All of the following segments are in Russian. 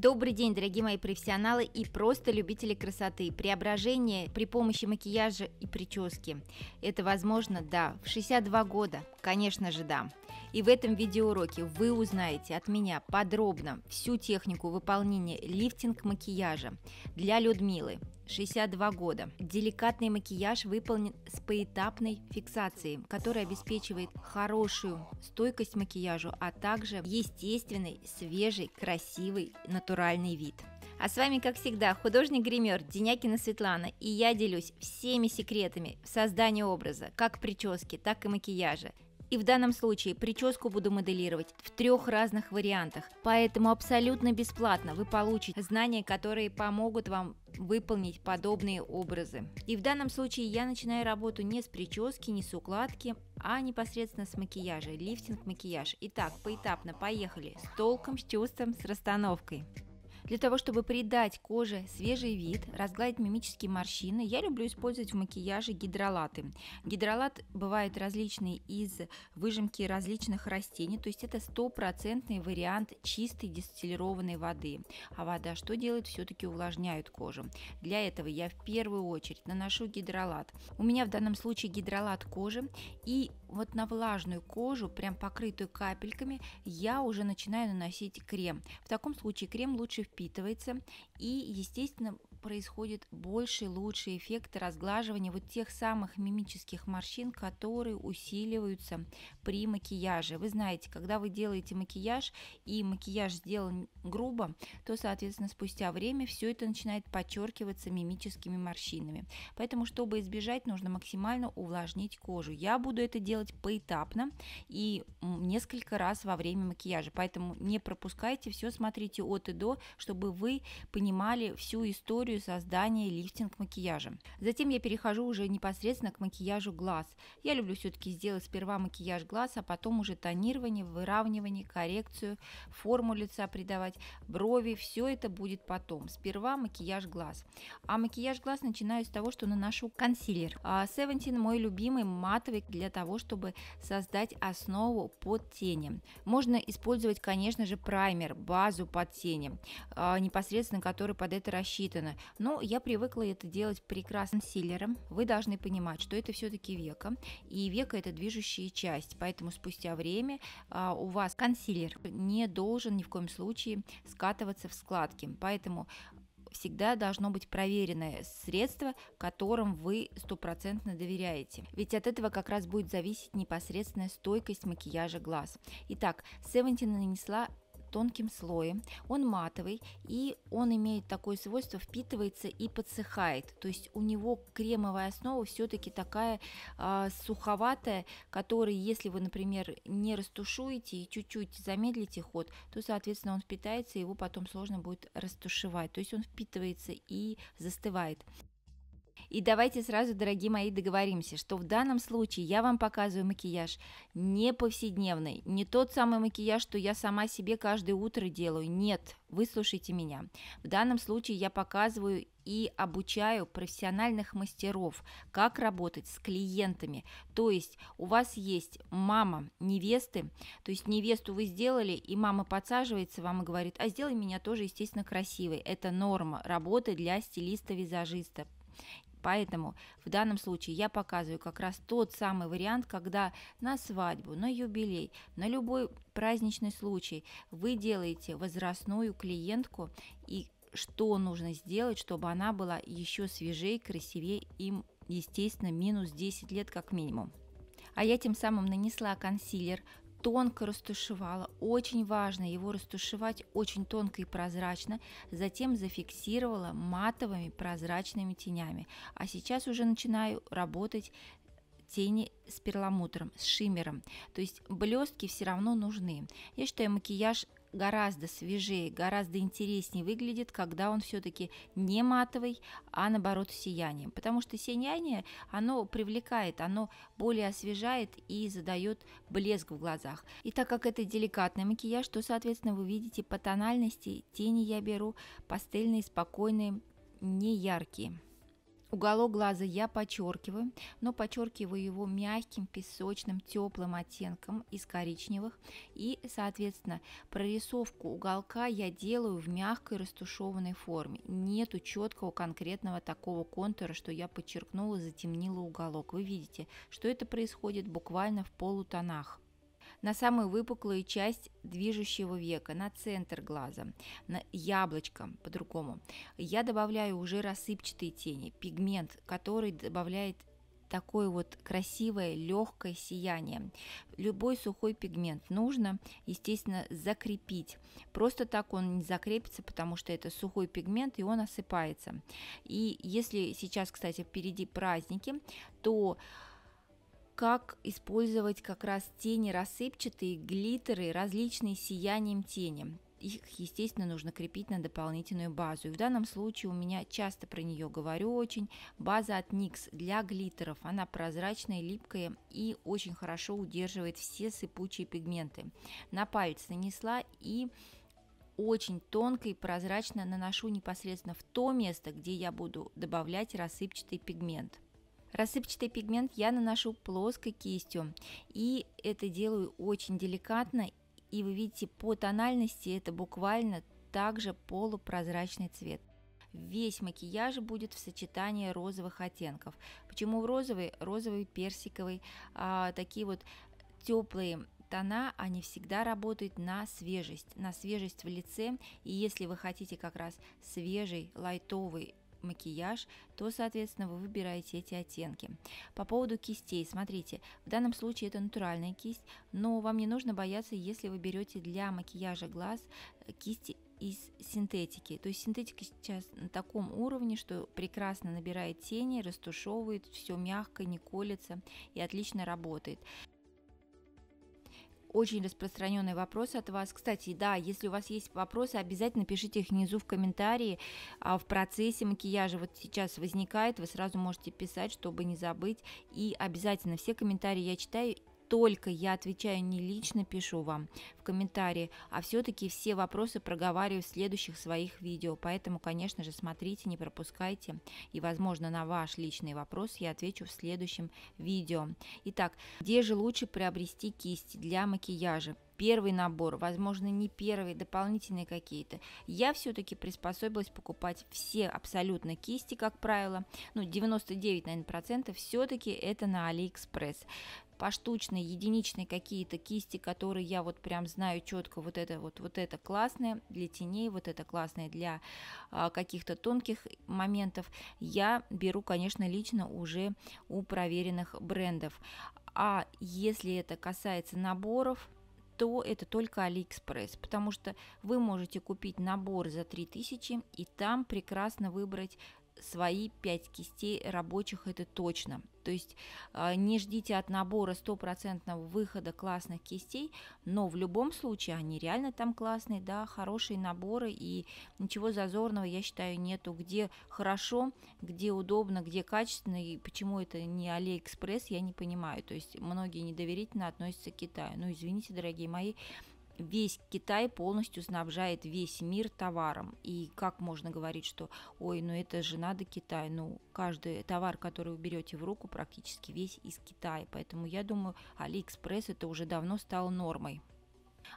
Добрый день, дорогие мои профессионалы и просто любители красоты. Преображение при помощи макияжа и прически. Это возможно, да, в 62 года, конечно же, да. И в этом видеоуроке вы узнаете от меня подробно всю технику выполнения лифтинг макияжа для Людмилы, 62 года. Деликатный макияж выполнен с поэтапной фиксацией, которая обеспечивает хорошую стойкость макияжу, а также естественный, свежий, красивый, натуральный вид. А с вами, как всегда, художник-гример Денякина Светлана, и я делюсь всеми секретами в создании образа, как прически, так и макияжа. И в данном случае прическу буду моделировать в трех разных вариантах. Поэтому абсолютно бесплатно вы получите знания, которые помогут вам выполнить подобные образы. И в данном случае я начинаю работу не с прически, не с укладки, а непосредственно с макияжа, лифтинг макияж. Итак, поэтапно поехали с толком, с чувством, с расстановкой. Для того, чтобы придать коже свежий вид, разгладить мимические морщины, я люблю использовать в макияже гидролаты. Гидролат бывает различный из выжимки различных растений, то есть это стопроцентный вариант чистой дистиллированной воды. А вода что делает? Все-таки увлажняет кожу. Для этого я в первую очередь наношу гидролат. У меня в данном случае гидролат кожи и вот на влажную кожу, прям покрытую капельками, я уже начинаю наносить крем. В таком случае крем лучше в впитывается и, естественно, происходит больший, лучший эффект разглаживания вот тех самых мимических морщин, которые усиливаются при макияже. Вы знаете, когда вы делаете макияж и макияж сделан грубо, то, соответственно, спустя время все это начинает подчеркиваться мимическими морщинами. Поэтому, чтобы избежать, нужно максимально увлажнить кожу. Я буду это делать поэтапно и несколько раз во время макияжа. Поэтому не пропускайте все, смотрите от и до, чтобы вы понимали всю историю историю создания лифтинг макияжа. Затем я перехожу уже непосредственно к макияжу глаз. Я люблю все-таки сделать сперва макияж глаз, а потом уже тонирование, выравнивание, коррекцию, форму лица придавать, брови, все это будет потом. Сперва макияж глаз. А макияж глаз начинаю с того, что наношу консилер. Seventeen а, мой любимый матовый для того, чтобы создать основу под тени. Можно использовать, конечно же, праймер, базу под тени, а, непосредственно который под это рассчитано но я привыкла это делать прекрасным силером. Вы должны понимать, что это все-таки века, и века это движущая часть, поэтому спустя время а, у вас консилер не должен ни в коем случае скатываться в складки, поэтому всегда должно быть проверенное средство, которым вы стопроцентно доверяете. Ведь от этого как раз будет зависеть непосредственная стойкость макияжа глаз. Итак, Севентин нанесла тонким слоем, он матовый и он имеет такое свойство впитывается и подсыхает, то есть у него кремовая основа все-таки такая э, суховатая, которая если вы, например, не растушуете и чуть-чуть замедлите ход, то, соответственно, он впитается и его потом сложно будет растушевать, то есть он впитывается и застывает. И давайте сразу, дорогие мои, договоримся, что в данном случае я вам показываю макияж не повседневный, не тот самый макияж, что я сама себе каждое утро делаю. Нет, выслушайте меня. В данном случае я показываю и обучаю профессиональных мастеров, как работать с клиентами. То есть у вас есть мама невесты, то есть невесту вы сделали, и мама подсаживается вам и говорит, а сделай меня тоже, естественно, красивой. Это норма работы для стилиста-визажиста. Поэтому в данном случае я показываю как раз тот самый вариант, когда на свадьбу, на юбилей, на любой праздничный случай вы делаете возрастную клиентку и что нужно сделать, чтобы она была еще свежей, красивее и, естественно, минус 10 лет как минимум. А я тем самым нанесла консилер тонко растушевала. Очень важно его растушевать очень тонко и прозрачно, затем зафиксировала матовыми прозрачными тенями. А сейчас уже начинаю работать тени с перламутром, с шиммером. То есть блестки все равно нужны. Я считаю, макияж гораздо свежее, гораздо интереснее выглядит, когда он все-таки не матовый, а наоборот сиянием. Потому что сияние, оно привлекает, оно более освежает и задает блеск в глазах. И так как это деликатный макияж, то, соответственно, вы видите по тональности тени я беру пастельные, спокойные, не яркие. Уголок глаза я подчеркиваю, но подчеркиваю его мягким, песочным, теплым оттенком из коричневых. И, соответственно, прорисовку уголка я делаю в мягкой растушеванной форме. Нету четкого конкретного такого контура, что я подчеркнула, затемнила уголок. Вы видите, что это происходит буквально в полутонах на самую выпуклую часть движущего века, на центр глаза, на яблочко по-другому. Я добавляю уже рассыпчатые тени, пигмент, который добавляет такое вот красивое, легкое сияние. Любой сухой пигмент нужно, естественно, закрепить. Просто так он не закрепится, потому что это сухой пигмент, и он осыпается. И если сейчас, кстати, впереди праздники, то как использовать как раз тени рассыпчатые, глиттеры, различные с сиянием тени. Их, естественно, нужно крепить на дополнительную базу. И в данном случае у меня часто про нее говорю очень. База от NYX для глиттеров. Она прозрачная, липкая и очень хорошо удерживает все сыпучие пигменты. На палец нанесла и очень тонко и прозрачно наношу непосредственно в то место, где я буду добавлять рассыпчатый пигмент. Рассыпчатый пигмент я наношу плоской кистью, и это делаю очень деликатно, и вы видите по тональности это буквально также полупрозрачный цвет. Весь макияж будет в сочетании розовых оттенков. Почему розовый? Розовый, персиковый, а, такие вот теплые тона, они всегда работают на свежесть, на свежесть в лице. И если вы хотите как раз свежий, лайтовый макияж, то, соответственно, вы выбираете эти оттенки. По поводу кистей, смотрите, в данном случае это натуральная кисть, но вам не нужно бояться, если вы берете для макияжа глаз э, кисти из синтетики. То есть синтетика сейчас на таком уровне, что прекрасно набирает тени, растушевывает, все мягко, не колется и отлично работает очень распространенный вопрос от вас. Кстати, да, если у вас есть вопросы, обязательно пишите их внизу в комментарии. А В процессе макияжа вот сейчас возникает, вы сразу можете писать, чтобы не забыть. И обязательно все комментарии я читаю только я отвечаю не лично, пишу вам в комментарии, а все-таки все вопросы проговариваю в следующих своих видео. Поэтому, конечно же, смотрите, не пропускайте. И, возможно, на ваш личный вопрос я отвечу в следующем видео. Итак, где же лучше приобрести кисти для макияжа? первый набор, возможно, не первый, дополнительные какие-то. Я все-таки приспособилась покупать все абсолютно кисти, как правило, ну, 99, наверное, процентов все-таки это на Алиэкспресс поштучные, единичные какие-то кисти, которые я вот прям знаю четко, вот это вот, вот это классное для теней, вот это классное для а, каких-то тонких моментов, я беру, конечно, лично уже у проверенных брендов. А если это касается наборов, то это только Алиэкспресс, потому что вы можете купить набор за 3000 и там прекрасно выбрать свои 5 кистей рабочих, это точно. То есть а, не ждите от набора стопроцентного выхода классных кистей, но в любом случае они реально там классные, да, хорошие наборы и ничего зазорного, я считаю, нету, где хорошо, где удобно, где качественно и почему это не Алиэкспресс, я не понимаю. То есть многие недоверительно относятся к Китаю. Ну, извините, дорогие мои, весь Китай полностью снабжает весь мир товаром. И как можно говорить, что ой, ну это же надо Китай. Ну, каждый товар, который вы берете в руку, практически весь из Китая. Поэтому я думаю, Алиэкспресс это уже давно стало нормой.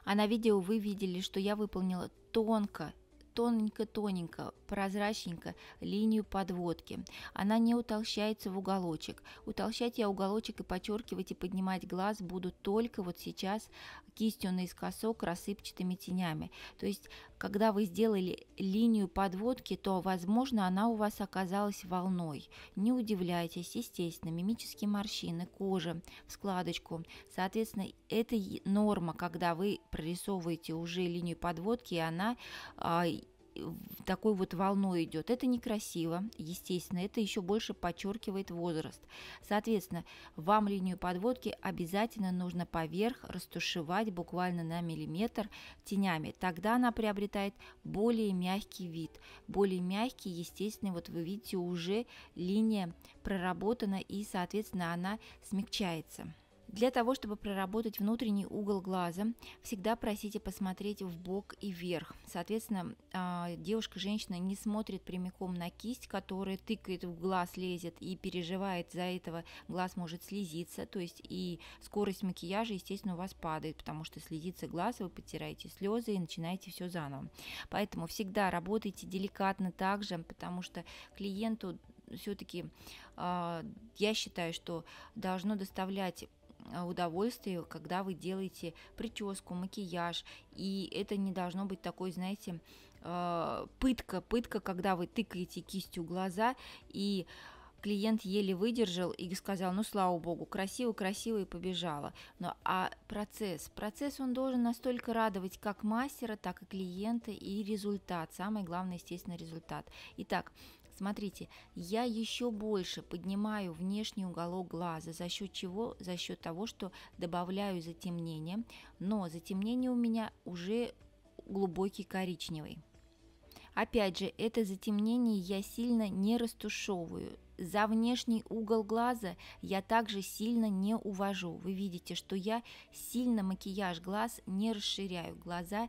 А на видео вы видели, что я выполнила тонко тоненько-тоненько, прозрачненько линию подводки. Она не утолщается в уголочек. Утолщать я уголочек и подчеркивать и поднимать глаз буду только вот сейчас кистью наискосок рассыпчатыми тенями. То есть когда вы сделали линию подводки, то, возможно, она у вас оказалась волной. Не удивляйтесь, естественно, мимические морщины, кожа в складочку. Соответственно, это норма, когда вы прорисовываете уже линию подводки, и она а, такой вот волной идет. Это некрасиво, естественно, это еще больше подчеркивает возраст. Соответственно, вам линию подводки обязательно нужно поверх растушевать буквально на миллиметр тенями. Тогда она приобретает более мягкий вид, более мягкий, естественно, вот вы видите, уже линия проработана и, соответственно, она смягчается. Для того, чтобы проработать внутренний угол глаза, всегда просите посмотреть в бок и вверх. Соответственно, а, девушка-женщина не смотрит прямиком на кисть, которая тыкает в глаз, лезет и переживает за этого, глаз может слезиться, то есть и скорость макияжа, естественно, у вас падает, потому что слезится глаз, вы потираете слезы и начинаете все заново. Поэтому всегда работайте деликатно также, потому что клиенту все-таки а, я считаю, что должно доставлять Э, удовольствие, когда вы делаете прическу, макияж, и это не должно быть такой, знаете, э, пытка, пытка, когда вы тыкаете кистью глаза и клиент еле выдержал и сказал, ну слава богу, красиво, красиво и побежала. Но а процесс, процесс он должен настолько радовать как мастера, так и клиента и результат. Самое главное, естественно, результат. Итак, Смотрите, я еще больше поднимаю внешний уголок глаза, за счет чего? За счет того, что добавляю затемнение, но затемнение у меня уже глубокий коричневый. Опять же, это затемнение я сильно не растушевываю, за внешний угол глаза я также сильно не увожу. Вы видите, что я сильно макияж глаз не расширяю, глаза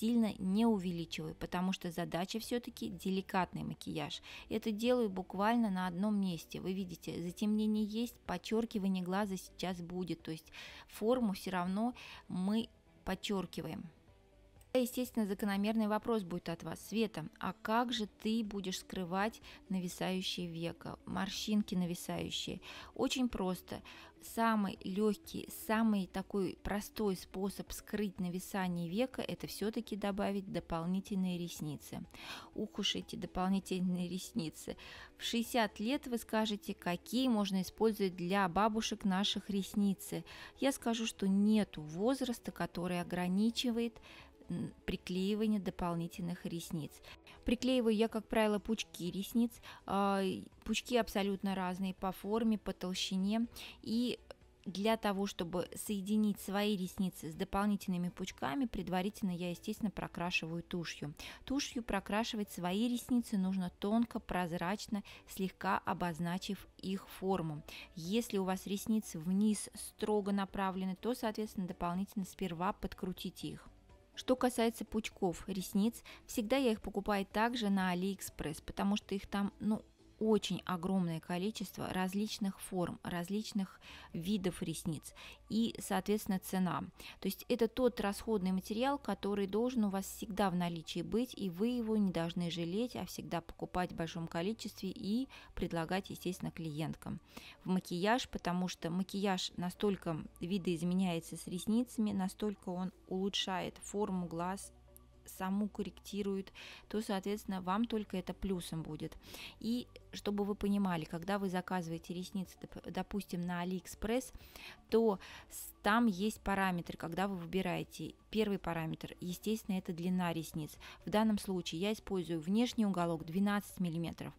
сильно не увеличиваю, потому что задача все-таки деликатный макияж. Это делаю буквально на одном месте. Вы видите, затемнение есть, подчеркивание глаза сейчас будет, то есть форму все равно мы подчеркиваем. Естественно, закономерный вопрос будет от вас. Света, а как же ты будешь скрывать нависающие века, морщинки нависающие? Очень просто. Самый легкий, самый такой простой способ скрыть нависание века – это все-таки добавить дополнительные ресницы. Ухушите дополнительные ресницы. В 60 лет вы скажете, какие можно использовать для бабушек наших ресницы. Я скажу, что нету возраста, который ограничивает приклеивание дополнительных ресниц. Приклеиваю я, как правило, пучки ресниц. А, пучки абсолютно разные по форме, по толщине. И для того, чтобы соединить свои ресницы с дополнительными пучками, предварительно я, естественно, прокрашиваю тушью. Тушью прокрашивать свои ресницы нужно тонко, прозрачно, слегка обозначив их форму. Если у вас ресницы вниз строго направлены, то, соответственно, дополнительно сперва подкрутите их. Что касается пучков ресниц, всегда я их покупаю также на Алиэкспресс, потому что их там, ну, очень огромное количество различных форм, различных видов ресниц и, соответственно, цена. То есть это тот расходный материал, который должен у вас всегда в наличии быть, и вы его не должны жалеть, а всегда покупать в большом количестве и предлагать, естественно, клиенткам. В макияж, потому что макияж настолько видоизменяется с ресницами, настолько он улучшает форму глаз саму корректирует, то, соответственно, вам только это плюсом будет. И чтобы вы понимали, когда вы заказываете ресницы, допустим, на AliExpress, то там есть параметры, когда вы выбираете. Первый параметр, естественно, это длина ресниц. В данном случае я использую внешний уголок 12 мм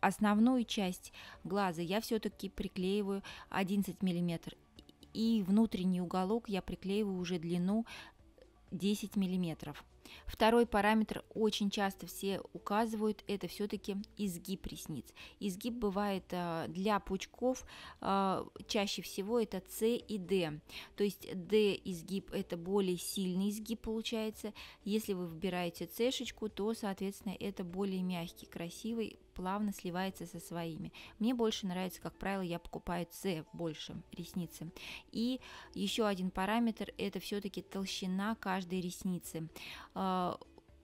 основную часть глаза я все-таки приклеиваю 11 миллиметр и внутренний уголок я приклеиваю уже длину 10 мм. Второй параметр очень часто все указывают, это все-таки изгиб ресниц. Изгиб бывает э, для пучков, э, чаще всего это С и Д. То есть Д изгиб это более сильный изгиб получается. Если вы выбираете с то, соответственно, это более мягкий, красивый плавно сливается со своими. Мне больше нравится, как правило, я покупаю C больше ресницы. И еще один параметр – это все-таки толщина каждой ресницы а,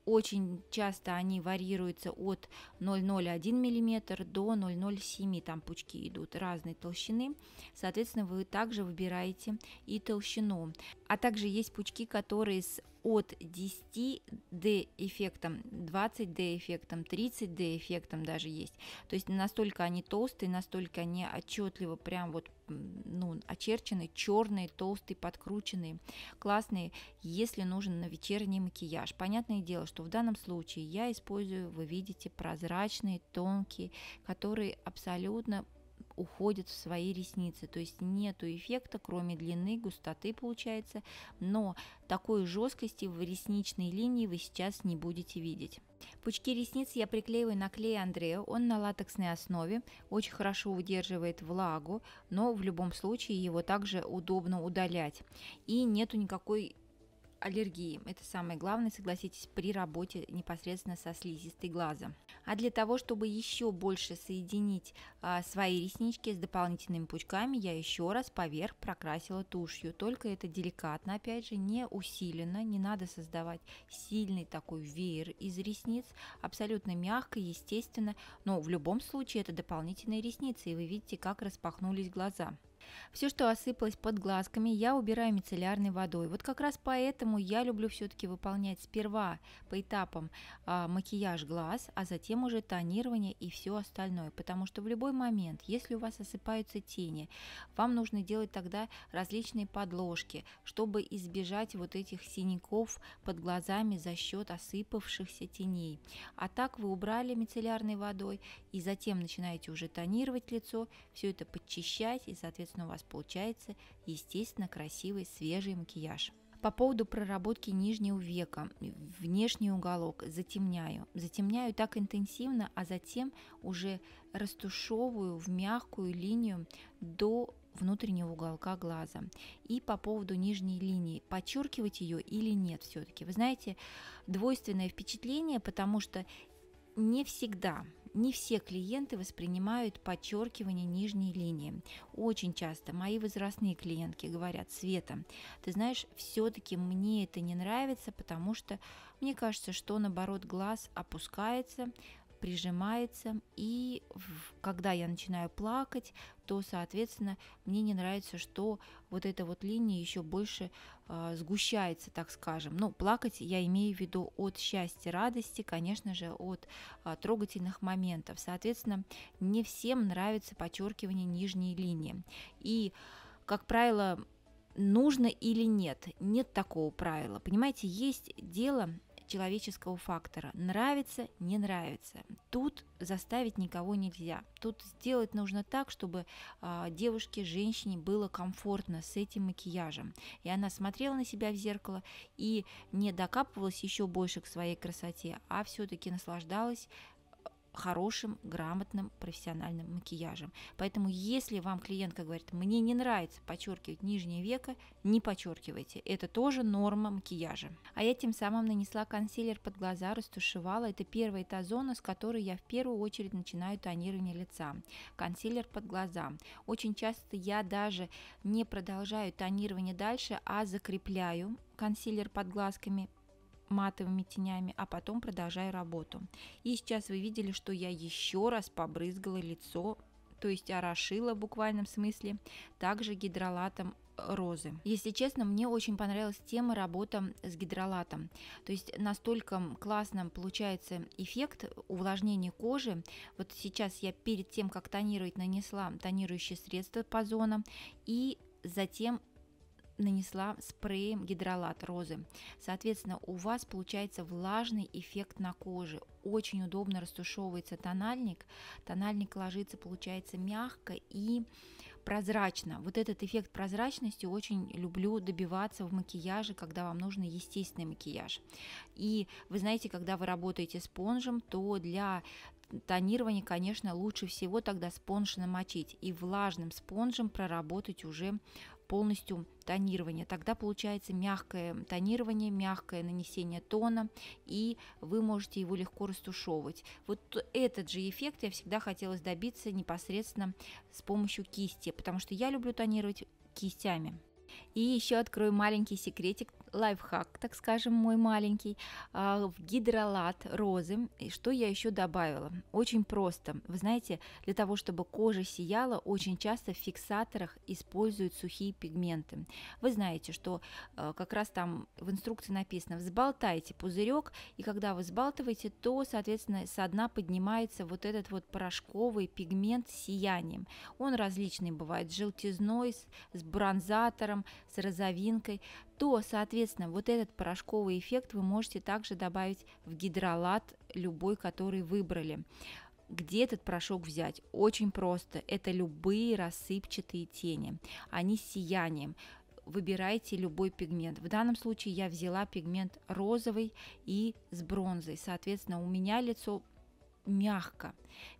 очень часто они варьируются от 0,01 мм до 0,07, там пучки идут разной толщины, соответственно, вы также выбираете и толщину. А также есть пучки, которые с от 10 D эффектом, 20 D эффектом, 30 D эффектом даже есть. То есть настолько они толстые, настолько они отчетливо прям вот ну, очерчены, черные, толстые, подкрученные, классные, если нужен на вечерний макияж. Понятное дело, что в данном случае я использую, вы видите, прозрачные, тонкие, которые абсолютно уходит в свои ресницы, то есть нету эффекта, кроме длины, густоты получается, но такой жесткости в ресничной линии вы сейчас не будете видеть. Пучки ресниц я приклеиваю на клей Андрея, он на латексной основе, очень хорошо удерживает влагу, но в любом случае его также удобно удалять. И нету никакой аллергии. Это самое главное, согласитесь, при работе непосредственно со слизистой глаза. А для того, чтобы еще больше соединить а, свои реснички с дополнительными пучками, я еще раз поверх прокрасила тушью. Только это деликатно, опять же, не усиленно, не надо создавать сильный такой веер из ресниц, абсолютно мягко, естественно, но в любом случае это дополнительные ресницы, и вы видите, как распахнулись глаза. Все, что осыпалось под глазками, я убираю мицеллярной водой. Вот как раз поэтому я люблю все-таки выполнять сперва по этапам а, макияж глаз, а затем уже тонирование и все остальное. Потому что в любой момент, если у вас осыпаются тени, вам нужно делать тогда различные подложки, чтобы избежать вот этих синяков под глазами за счет осыпавшихся теней. А так вы убрали мицеллярной водой и затем начинаете уже тонировать лицо, все это подчищать и, соответственно, соответственно, у вас получается, естественно, красивый свежий макияж. По поводу проработки нижнего века, внешний уголок затемняю. Затемняю так интенсивно, а затем уже растушевываю в мягкую линию до внутреннего уголка глаза. И по поводу нижней линии, подчеркивать ее или нет все-таки. Вы знаете, двойственное впечатление, потому что не всегда не все клиенты воспринимают подчеркивание нижней линии. Очень часто мои возрастные клиентки говорят, Света, ты знаешь, все-таки мне это не нравится, потому что мне кажется, что наоборот глаз опускается, прижимается, и когда я начинаю плакать, то, соответственно, мне не нравится, что вот эта вот линия еще больше э, сгущается, так скажем. Ну, плакать я имею в виду от счастья, радости, конечно же, от э, трогательных моментов. Соответственно, не всем нравится подчеркивание нижней линии. И, как правило, нужно или нет, нет такого правила. Понимаете, есть дело, человеческого фактора. Нравится, не нравится. Тут заставить никого нельзя. Тут сделать нужно так, чтобы э, девушке, женщине было комфортно с этим макияжем. И она смотрела на себя в зеркало и не докапывалась еще больше к своей красоте, а все-таки наслаждалась хорошим, грамотным, профессиональным макияжем. Поэтому, если вам клиентка говорит, мне не нравится подчеркивать нижнее веко, не подчеркивайте. Это тоже норма макияжа. А я тем самым нанесла консилер под глаза, растушевала. Это первая та зона, с которой я в первую очередь начинаю тонирование лица. Консилер под глаза. Очень часто я даже не продолжаю тонирование дальше, а закрепляю консилер под глазками, матовыми тенями, а потом продолжаю работу. И сейчас вы видели, что я еще раз побрызгала лицо, то есть орошила в буквальном смысле, также гидролатом э, розы. Если честно, мне очень понравилась тема работа с гидролатом. То есть настолько классным получается эффект увлажнения кожи. Вот сейчас я перед тем, как тонировать, нанесла тонирующее средство по зонам и затем нанесла спреем гидролат розы. Соответственно, у вас получается влажный эффект на коже. Очень удобно растушевывается тональник. Тональник ложится, получается, мягко и прозрачно. Вот этот эффект прозрачности очень люблю добиваться в макияже, когда вам нужен естественный макияж. И вы знаете, когда вы работаете спонжем, то для тонирование, конечно, лучше всего тогда спонж намочить и влажным спонжем проработать уже полностью тонирование. Тогда получается мягкое тонирование, мягкое нанесение тона, и вы можете его легко растушевывать. Вот этот же эффект я всегда хотелось добиться непосредственно с помощью кисти, потому что я люблю тонировать кистями. И еще открою маленький секретик лайфхак, так скажем, мой маленький, а, в гидролат розы. И что я еще добавила? Очень просто. Вы знаете, для того, чтобы кожа сияла, очень часто в фиксаторах используют сухие пигменты. Вы знаете, что а, как раз там в инструкции написано, взболтайте пузырек, и когда вы взбалтываете, то, соответственно, со дна поднимается вот этот вот порошковый пигмент с сиянием. Он различный бывает, с желтизной, с бронзатором, с розовинкой, то, соответственно, Соответственно, вот этот порошковый эффект вы можете также добавить в гидролат любой, который выбрали. Где этот порошок взять? Очень просто. Это любые рассыпчатые тени. Они с сиянием выбирайте любой пигмент. В данном случае я взяла пигмент розовый и с бронзой. Соответственно, у меня лицо мягко,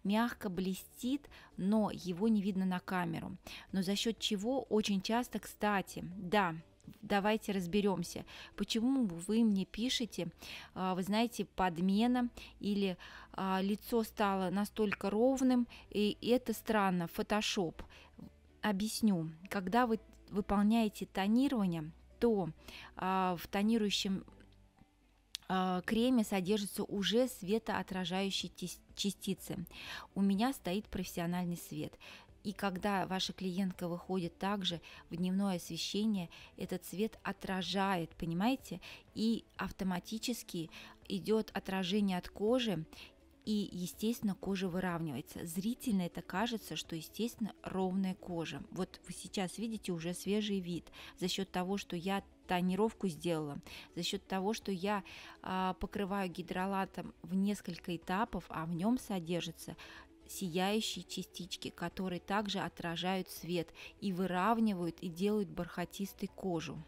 мягко блестит, но его не видно на камеру. Но за счет чего очень часто, кстати, да, давайте разберемся, почему вы мне пишете, а, вы знаете, подмена или а, лицо стало настолько ровным, и это странно, фотошоп. Объясню, когда вы выполняете тонирование, то а, в тонирующем креме содержатся уже светоотражающие частицы. У меня стоит профессиональный свет. И когда ваша клиентка выходит также в дневное освещение, этот свет отражает, понимаете? И автоматически идет отражение от кожи, и, естественно, кожа выравнивается. Зрительно это кажется, что, естественно, ровная кожа. Вот вы сейчас видите уже свежий вид за счет того, что я тонировку сделала, за счет того, что я а, покрываю гидролатом в несколько этапов, а в нем содержится сияющие частички, которые также отражают свет и выравнивают и делают бархатистой кожу.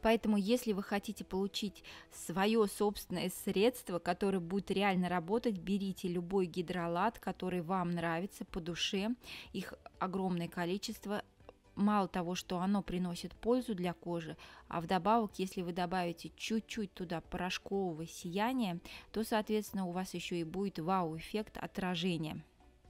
Поэтому, если вы хотите получить свое собственное средство, которое будет реально работать, берите любой гидролат, который вам нравится по душе. Их огромное количество мало того, что оно приносит пользу для кожи, а вдобавок, если вы добавите чуть-чуть туда порошкового сияния, то, соответственно, у вас еще и будет вау-эффект отражения.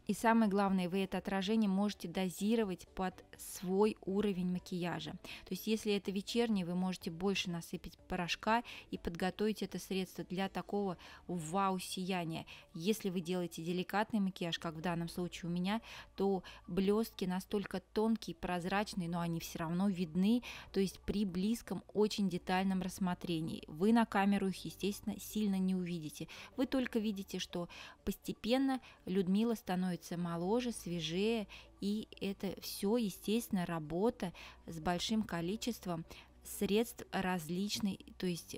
И самое главное, вы это отражение можете дозировать под свой уровень макияжа. То есть, если это вечерний, вы можете больше насыпить порошка и подготовить это средство для такого вау сияния. Если вы делаете деликатный макияж, как в данном случае у меня, то блестки настолько тонкие, прозрачные, но они все равно видны, то есть при близком, очень детальном рассмотрении. Вы на камеру их, естественно, сильно не увидите. Вы только видите, что постепенно Людмила становится становится моложе, свежее, и это все, естественно, работа с большим количеством средств различной, то есть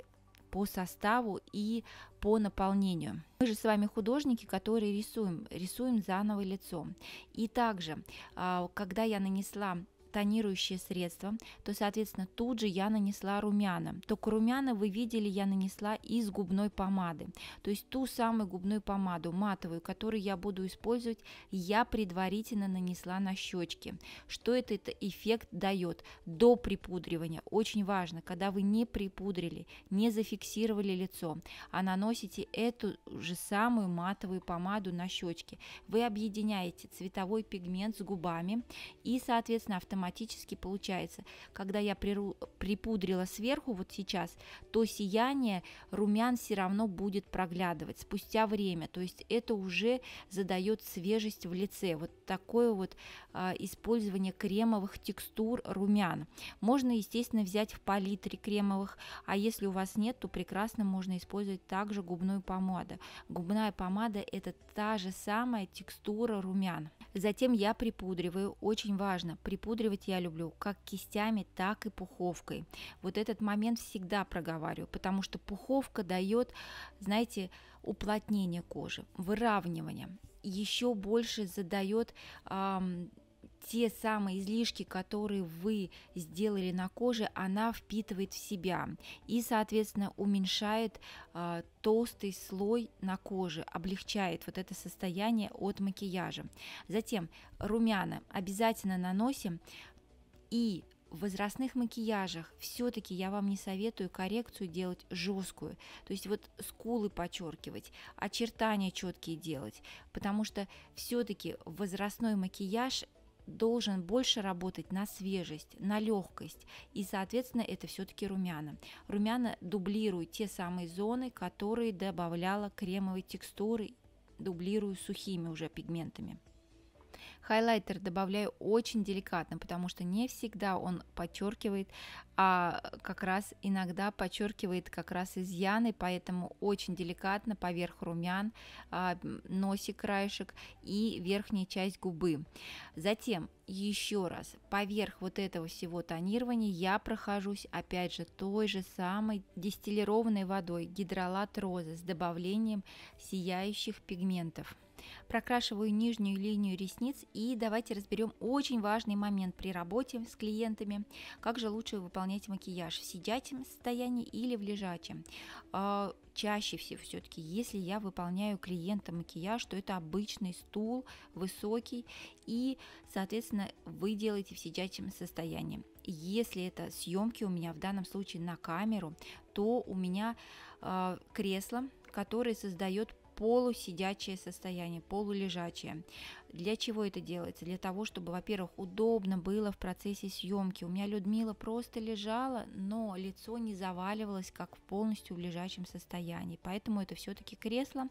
по составу и по наполнению. Мы же с вами художники, которые рисуем, рисуем заново лицо. И также, а, когда я нанесла тонирующее средство, то, соответственно, тут же я нанесла румяна. Только румяна, вы видели, я нанесла из губной помады. То есть ту самую губную помаду матовую, которую я буду использовать, я предварительно нанесла на щечки. Что этот эффект дает? До припудривания. Очень важно, когда вы не припудрили, не зафиксировали лицо, а наносите эту же самую матовую помаду на щечки. Вы объединяете цветовой пигмент с губами и, соответственно, автоматически автоматически получается. Когда я приру, припудрила сверху вот сейчас, то сияние румян все равно будет проглядывать спустя время. То есть это уже задает свежесть в лице. Вот такое вот а, использование кремовых текстур румян. Можно, естественно, взять в палитре кремовых, а если у вас нет, то прекрасно можно использовать также губную помаду. Губная помада это та же самая текстура румян. Затем я припудриваю. Очень важно припудривать Обрабатывать я люблю как кистями, так и пуховкой. Вот этот момент всегда проговариваю, потому что пуховка дает, знаете, уплотнение кожи, выравнивание еще больше задает эм, те самые излишки, которые вы сделали на коже, она впитывает в себя и, соответственно, уменьшает а, толстый слой на коже, облегчает вот это состояние от макияжа. Затем румяна обязательно наносим и в возрастных макияжах все-таки я вам не советую коррекцию делать жесткую, то есть вот скулы подчеркивать, очертания четкие делать, потому что все-таки возрастной макияж должен больше работать на свежесть, на легкость, и, соответственно, это все-таки румяна. Румяна дублируют те самые зоны, которые добавляла кремовой текстуры, дублирую сухими уже пигментами. Хайлайтер добавляю очень деликатно, потому что не всегда он подчеркивает, а как раз иногда подчеркивает как раз изъяны, поэтому очень деликатно поверх румян, а, носик краешек и верхняя часть губы. Затем еще раз поверх вот этого всего тонирования я прохожусь опять же той же самой дистиллированной водой гидролат розы с добавлением сияющих пигментов прокрашиваю нижнюю линию ресниц и давайте разберем очень важный момент при работе с клиентами, как же лучше выполнять макияж в сидячем состоянии или в лежачем. А, чаще всего все-таки, если я выполняю клиента макияж, то это обычный стул, высокий, и, соответственно, вы делаете в сидячем состоянии. Если это съемки у меня в данном случае на камеру, то у меня э, кресло, которое создает полусидячее состояние, полулежачее. Для чего это делается? Для того, чтобы, во-первых, удобно было в процессе съемки. У меня Людмила просто лежала, но лицо не заваливалось, как в полностью в лежачем состоянии. Поэтому это все-таки кресло,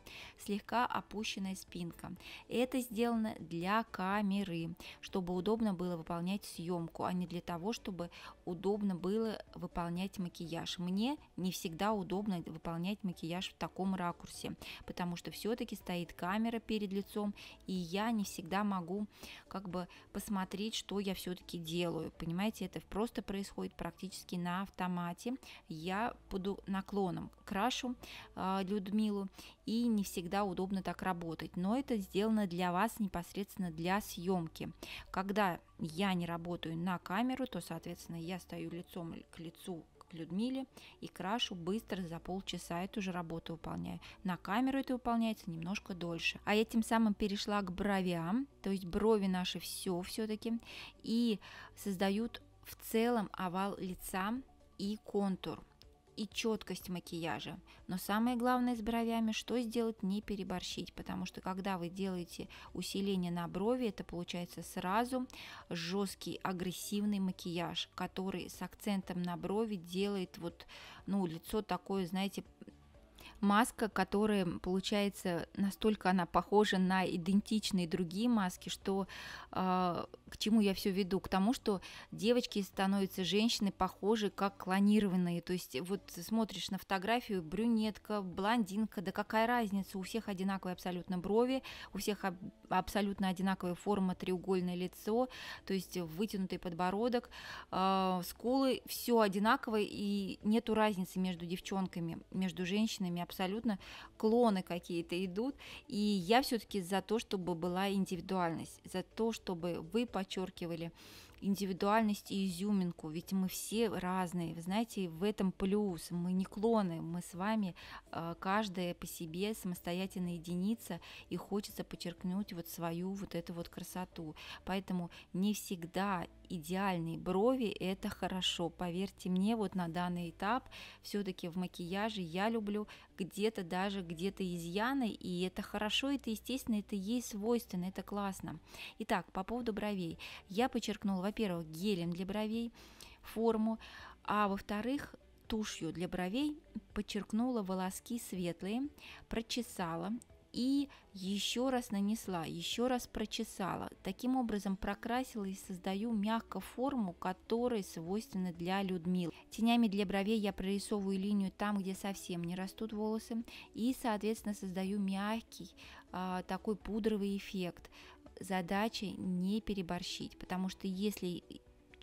слегка опущенная спинка. Это сделано для камеры, чтобы удобно было выполнять съемку, а не для того, чтобы удобно было выполнять макияж. Мне не всегда удобно выполнять макияж в таком ракурсе, потому что все-таки стоит камера перед лицом, и я не всегда всегда могу как бы посмотреть, что я все-таки делаю. Понимаете, это просто происходит практически на автомате. Я буду наклоном крашу э, Людмилу, и не всегда удобно так работать. Но это сделано для вас непосредственно для съемки. Когда я не работаю на камеру, то, соответственно, я стою лицом к лицу Людмиле и крашу быстро за полчаса эту же работу выполняю. На камеру это выполняется немножко дольше. А я тем самым перешла к бровям, то есть брови наши все все-таки, и создают в целом овал лица и контур и четкость макияжа. Но самое главное с бровями, что сделать, не переборщить, потому что когда вы делаете усиление на брови, это получается сразу жесткий агрессивный макияж, который с акцентом на брови делает вот, ну, лицо такое, знаете, маска, которая, получается, настолько она похожа на идентичные другие маски, что э, к чему я все веду? К тому, что девочки становятся женщины похожи как клонированные. То есть вот смотришь на фотографию, брюнетка, блондинка, да какая разница, у всех одинаковые абсолютно брови, у всех аб- абсолютно одинаковая форма, треугольное лицо, то есть вытянутый подбородок, э, скулы, все одинаково, и нету разницы между девчонками, между женщинами абсолютно абсолютно клоны какие-то идут. И я все-таки за то, чтобы была индивидуальность, за то, чтобы вы подчеркивали индивидуальность и изюминку, ведь мы все разные, вы знаете, в этом плюс, мы не клоны, мы с вами а, каждая по себе самостоятельная единица, и хочется подчеркнуть вот свою вот эту вот красоту, поэтому не всегда идеальные брови – это хорошо, поверьте мне, вот на данный этап все-таки в макияже я люблю где-то даже где-то изъяны, и это хорошо, это естественно, это ей свойственно, это классно. Итак, по поводу бровей. Я подчеркнула, во-первых, гелем для бровей, форму, а во-вторых, тушью для бровей подчеркнула волоски светлые, прочесала и еще раз нанесла, еще раз прочесала. Таким образом прокрасила и создаю мягкую форму, которая свойственна для Людмил. Тенями для бровей я прорисовываю линию там, где совсем не растут волосы и, соответственно, создаю мягкий э, такой пудровый эффект задача не переборщить, потому что если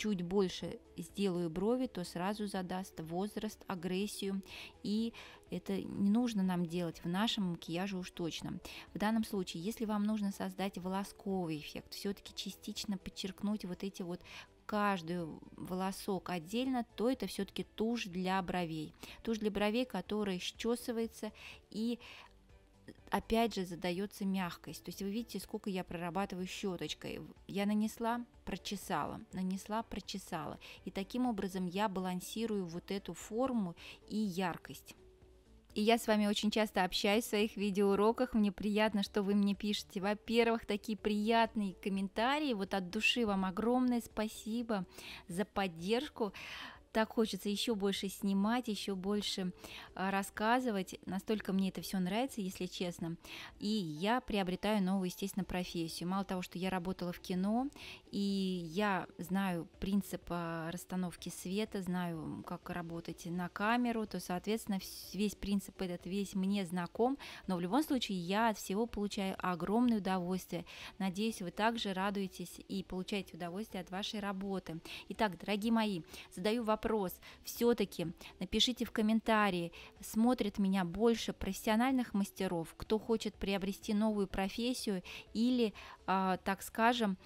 чуть больше сделаю брови, то сразу задаст возраст, агрессию, и это не нужно нам делать в нашем макияже уж точно. В данном случае, если вам нужно создать волосковый эффект, все-таки частично подчеркнуть вот эти вот каждый волосок отдельно, то это все-таки тушь для бровей. Тушь для бровей, которая счесывается и опять же задается мягкость. То есть вы видите, сколько я прорабатываю щеточкой. Я нанесла, прочесала, нанесла, прочесала. И таким образом я балансирую вот эту форму и яркость. И я с вами очень часто общаюсь в своих видеоуроках. Мне приятно, что вы мне пишете. Во-первых, такие приятные комментарии. Вот от души вам огромное спасибо за поддержку так хочется еще больше снимать, еще больше а, рассказывать. Настолько мне это все нравится, если честно. И я приобретаю новую, естественно, профессию. Мало того, что я работала в кино, и я знаю принцип а, расстановки света, знаю, как работать на камеру, то, соответственно, весь принцип этот весь мне знаком, но в любом случае я от всего получаю огромное удовольствие. Надеюсь, вы также радуетесь и получаете удовольствие от вашей работы. Итак, дорогие мои, задаю вопрос вопрос, все-таки напишите в комментарии, смотрит меня больше профессиональных мастеров, кто хочет приобрести новую профессию или, а, так скажем,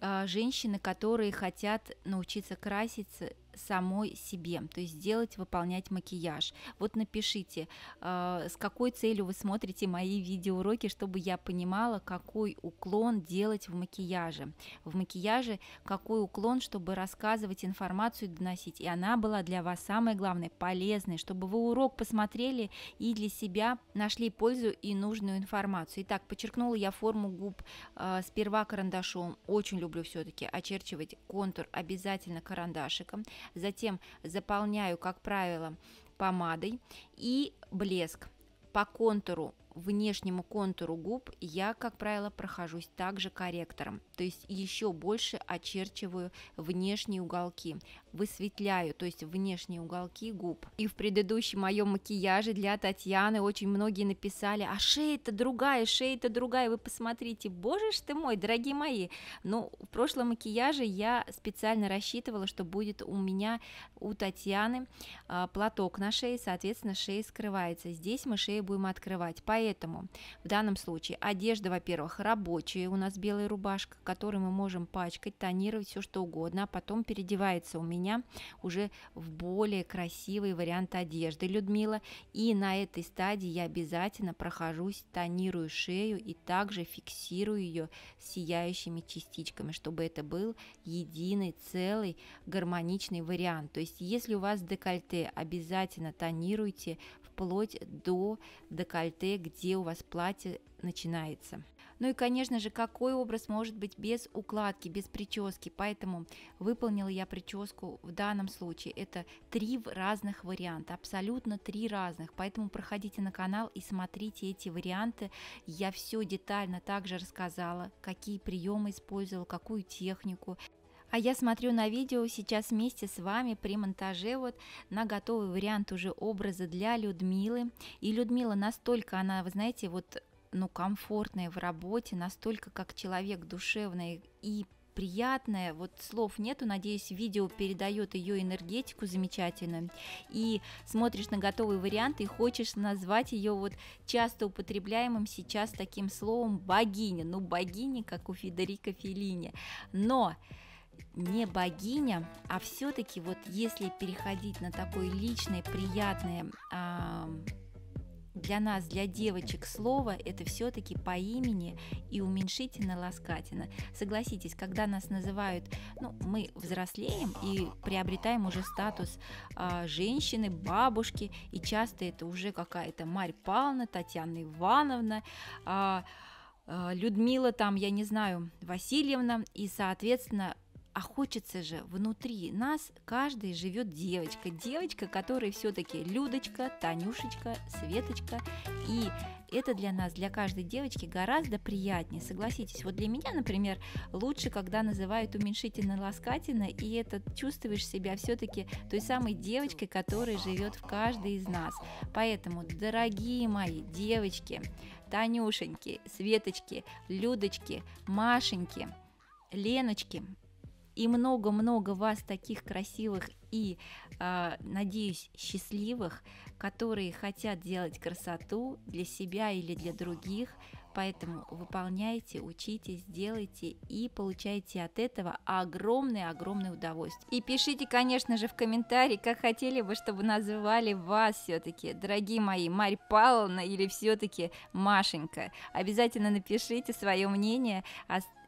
а, женщины, которые хотят научиться краситься самой себе, то есть делать, выполнять макияж. Вот напишите, э, с какой целью вы смотрите мои видеоуроки, чтобы я понимала, какой уклон делать в макияже. В макияже какой уклон, чтобы рассказывать информацию, доносить. И она была для вас самое главное, полезной, чтобы вы урок посмотрели и для себя нашли пользу и нужную информацию. Итак, подчеркнула я форму губ э, сперва карандашом. Очень люблю все-таки очерчивать контур обязательно карандашиком затем заполняю, как правило, помадой и блеск по контуру внешнему контуру губ я, как правило, прохожусь также корректором, то есть еще больше очерчиваю внешние уголки, высветляю, то есть внешние уголки губ. И в предыдущем моем макияже для Татьяны очень многие написали, а шея-то другая, шея-то другая, вы посмотрите, боже ж ты мой, дорогие мои. Но в прошлом макияже я специально рассчитывала, что будет у меня, у Татьяны, а, платок на шее, соответственно, шея скрывается. Здесь мы шею будем открывать, поэтому Поэтому в данном случае одежда, во-первых, рабочая, у нас белая рубашка, которую мы можем пачкать, тонировать, все что угодно, а потом переодевается у меня уже в более красивый вариант одежды, Людмила. И на этой стадии я обязательно прохожусь, тонирую шею и также фиксирую ее сияющими частичками, чтобы это был единый, целый, гармоничный вариант. То есть, если у вас декольте, обязательно тонируйте вплоть до декольте, где где у вас платье начинается. Ну и, конечно же, какой образ может быть без укладки, без прически, поэтому выполнила я прическу в данном случае. Это три разных варианта, абсолютно три разных, поэтому проходите на канал и смотрите эти варианты. Я все детально также рассказала, какие приемы использовала, какую технику. А я смотрю на видео сейчас вместе с вами при монтаже вот на готовый вариант уже образа для Людмилы. И Людмила настолько, она, вы знаете, вот ну, комфортная в работе, настолько как человек душевный и приятная, вот слов нету, надеюсь, видео передает ее энергетику замечательную, и смотришь на готовый вариант и хочешь назвать ее вот часто употребляемым сейчас таким словом богиня, ну богиня, как у Федерико Феллини, но не богиня, а все-таки вот если переходить на такое личное, приятное а, для нас, для девочек слово, это все-таки по имени и уменьшительно ласкательно. Согласитесь, когда нас называют, ну, мы взрослеем и приобретаем уже статус а, женщины, бабушки, и часто это уже какая-то Марь Павловна, Татьяна Ивановна, а, а, Людмила, там, я не знаю, Васильевна, и, соответственно, а хочется же внутри нас каждый живет девочка. Девочка, которая все-таки Людочка, Танюшечка, Светочка. И это для нас, для каждой девочки гораздо приятнее, согласитесь. Вот для меня, например, лучше, когда называют уменьшительно ласкательно, и это чувствуешь себя все-таки той самой девочкой, которая живет в каждой из нас. Поэтому, дорогие мои девочки, Танюшеньки, Светочки, Людочки, Машеньки, Леночки, и много-много вас таких красивых и, э, надеюсь, счастливых, которые хотят делать красоту для себя или для других. Поэтому выполняйте, учитесь, делайте и получайте от этого огромное-огромное удовольствие. И пишите, конечно же, в комментарии, как хотели бы, чтобы называли вас все-таки, дорогие мои, Марь Павловна или все-таки Машенька. Обязательно напишите свое мнение, оставьте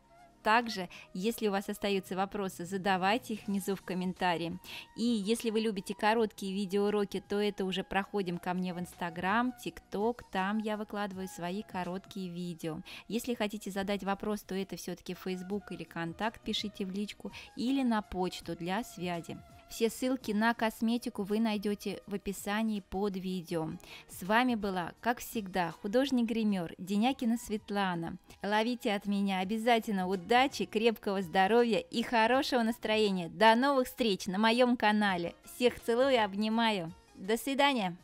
также, если у вас остаются вопросы, задавайте их внизу в комментарии. И если вы любите короткие видеоуроки, то это уже проходим ко мне в Инстаграм, ТикТок, там я выкладываю свои короткие видео. Если хотите задать вопрос, то это все-таки Facebook или Контакт, пишите в личку или на почту для связи. Все ссылки на косметику вы найдете в описании под видео. С вами была, как всегда, художник-гример Денякина Светлана. Ловите от меня обязательно удачи, крепкого здоровья и хорошего настроения. До новых встреч на моем канале. Всех целую и обнимаю. До свидания!